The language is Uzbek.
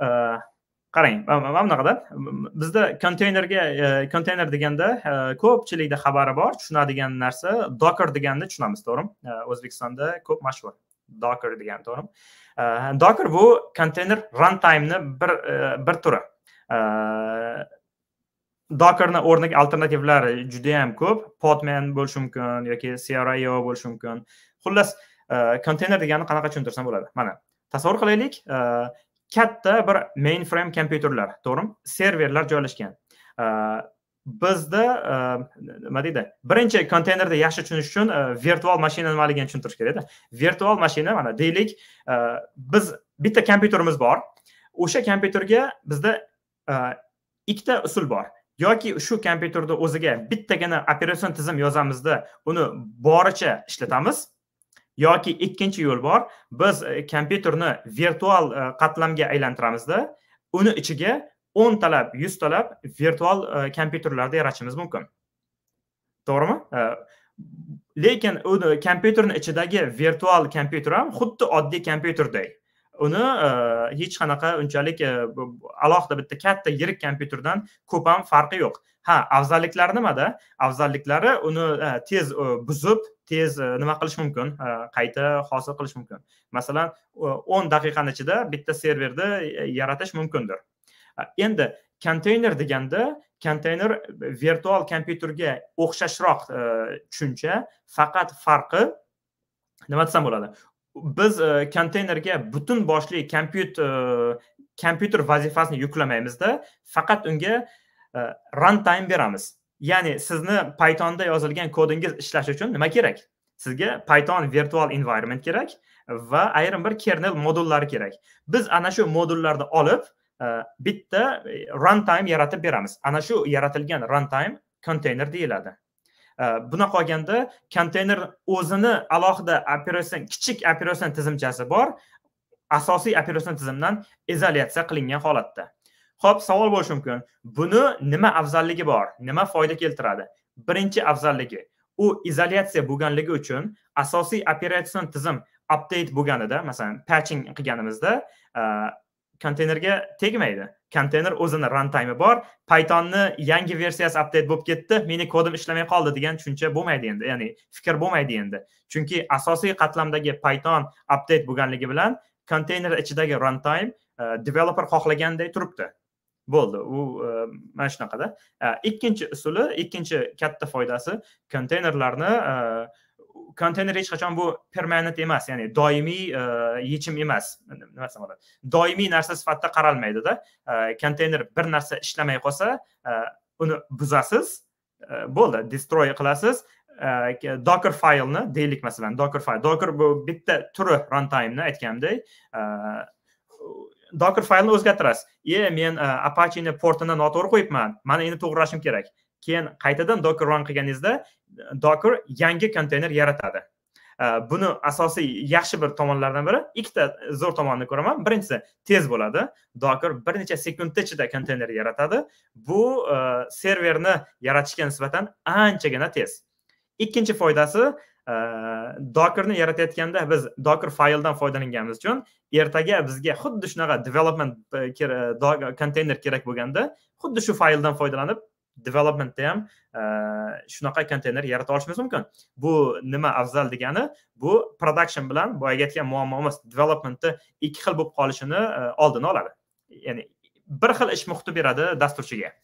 Э, qarang mana bunaqada bizda konteynerga e, konteyner deganda e, ko'pchilikda xabari bor tushunadigan narsa docker deganni tushunamiz to'g'rimi e, o'zbekistonda ko'p mashhur docker degan to'g'rimi docker bu konteyner timeni bir bir turi dokerni o'rniga alternativlari judayam ko'p podman bo'lishi mumkin yoki crio bo'lishi mumkin xullas konteyner degani qanaqa tushuntirsam bo'ladi mana tasavvur qilaylik katta bir mainframe kompyuterlar to'g'rimi serverlar joylashgan bizda e, nima deydi birinchi konteynerda yaxshi tushunish uchun e, virtual mashina nimaligini tushuntirish kerakda virtual mashina mana deylik e, biz bitta kompyuterimiz bor o'sha kompyuterga bizda ikkita usul bor yoki shu kompyuterni o'ziga bittagina operatsion tizim yozamizda uni boricha ishlatamiz yoki ikkinchi yo'l bor biz e, kompyuterni virtual e, qatlamga aylantiramizda uni ichiga o'ntalab yuztalab virtual e, kompyuterlarni yaratishimiz mumkin to'g'rimi lekin uni kompyuterni ichidagi virtual kompyuter ham xuddi oddiy kompyuterday uni e, hech qanaqa unchalik e, alohida bitta katta yirik kompyuterdan ko'p ham farqi yo'q ha afzalliklari nimada afzalliklari uni e, tez buzib tez nima qilish mumkin qayta hosil qilish mumkin masalan o'n daqiqani ichida bitta serverni yaratish mumkindir endi konteyner deganda konteyner virtual kompyuterga o'xshashroq tushuncha faqat farqi nima desam bo'ladi biz e, konteynerga butun boshli kompyuter kompyuter vazifasini yuklamaymizda faqat unga e, runtime beramiz ya'ni sizni pythonda yozilgan kodingiz ishlashi uchun nima kerak sizga python virtual environment kerak va ayrim bir kernel modullari kerak biz ana shu modullarni olib e, bitta runtime yaratib beramiz ana shu yaratilgan runtime konteyner deyiladi Э, bunaqa olganda konteyner o'zini alohida operatsion kichik operatsion tizimchasi bor asosiy operatsion tizimdan izolyatsiya qilingan holatda ho'p savol bo'lishi mumkin buni nima afzalligi bor nima foyda keltiradi birinchi afzalligi u izolyatsiya bo'lganligi uchun asosiy operatsion tizim update bo'lganida masalan patching qilganimizda e, konteynerga tegmaydi konteyner o'zini runtime bor paytonni yangi versiyasi update bo'lib ketdi meni kodim ishlamay qoldi degan tushuncha bo'lmaydi endi ya'ni fikr bo'lmaydi endi chunki asosiy qatlamdagi python update bo'lganligi bilan konteyner ichidagi runtime e, developer xohlaganday turibdi bo'ldi u e, mana shunaqada e, ikkinchi usuli ikkinchi katta foydasi konteynerlarni uh, konteyner hech qachon bu permanent emas ya'ni doimiy e, yechim emas nima desam bo'ladi doimiy narsa sifatida qaralmaydida e, konteyner bir narsa ishlamay qolsa e, uni buzasiz bo'ldi destroy qilasiz docker faylni deylik masalan docker fayl docker bu bitta turi runtimeni aytganimdek docker faylni o'zgartirasiz e men apachini portini noto'g'ri qo'yibman mana endi to'g'irlashim kerak keyin qaytadan docker run qilganingizda docker yangi konteyner yaratadi buni asosiy yaxshi bir tomonlaridan biri ikkita zo'r tomonini ko'raman birinchisi tez bo'ladi docker bir necha sekundda ichida konteyner yaratadi bu e, serverni yaratishga nisbatan anchagina tez ikkinchi foydasi e, dokerni yaratayotganda biz docker fayldan foydalanganimiz uchun ertaga bizga xuddi shunaqa development e, konteyner kerak bo'lganda xuddi shu fayldan foydalanib developmentda ham e, shunaqa konteyner yarata olishimiz mumkin bu nima afzal degani bu production bilan boyagi aytgan muammo emas developmentni ikki xil bo'lib qolishini e, oldini oladi ya'ni bir xil ish muhiti beradi dasturchiga